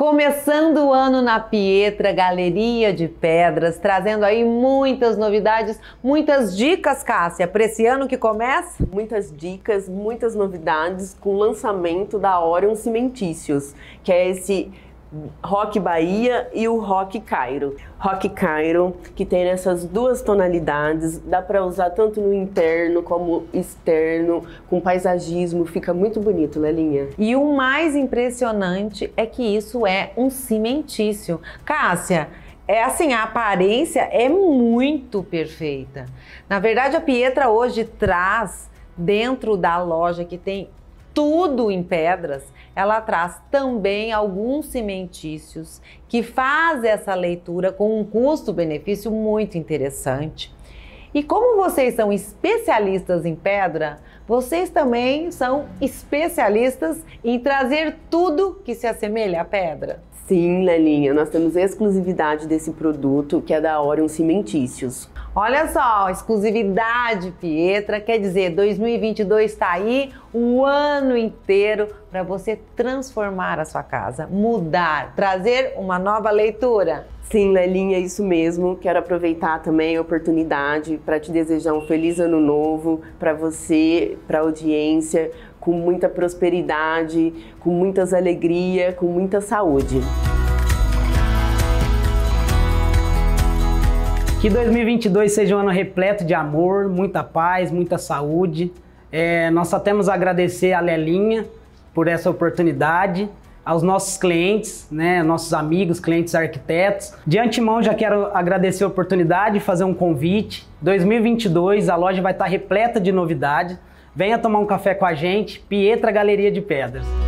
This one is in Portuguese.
Começando o ano na Pietra Galeria de Pedras, trazendo aí muitas novidades, muitas dicas, Cássia, para esse ano que começa? Muitas dicas, muitas novidades com o lançamento da Orion Cimentícios, que é esse Rock Bahia e o Rock Cairo. Rock Cairo, que tem essas duas tonalidades, dá para usar tanto no interno como externo, com paisagismo, fica muito bonito, Lelinha. Né, e o mais impressionante é que isso é um cimentício. Cássia, é assim, a aparência é muito perfeita. Na verdade, a Pietra hoje traz dentro da loja que tem tudo em pedras, ela traz também alguns cimentícios que faz essa leitura com um custo-benefício muito interessante. E como vocês são especialistas em pedra, vocês também são especialistas em trazer tudo que se assemelha à pedra. Sim, Lelinha, nós temos exclusividade desse produto que é da Orion Cimentícios. Olha só, exclusividade Pietra, quer dizer, 2022 está aí o ano inteiro para você transformar a sua casa, mudar, trazer uma nova leitura. Sim, Lelinha, é isso mesmo. Quero aproveitar também a oportunidade para te desejar um feliz ano novo para você, para a audiência, com muita prosperidade, com muitas alegria, com muita saúde. Que 2022 seja um ano repleto de amor, muita paz, muita saúde. É, nós só temos a agradecer a Lelinha por essa oportunidade, aos nossos clientes, né, nossos amigos, clientes arquitetos. De antemão, já quero agradecer a oportunidade e fazer um convite. 2022, a loja vai estar repleta de novidades. Venha tomar um café com a gente, Pietra Galeria de Pedras.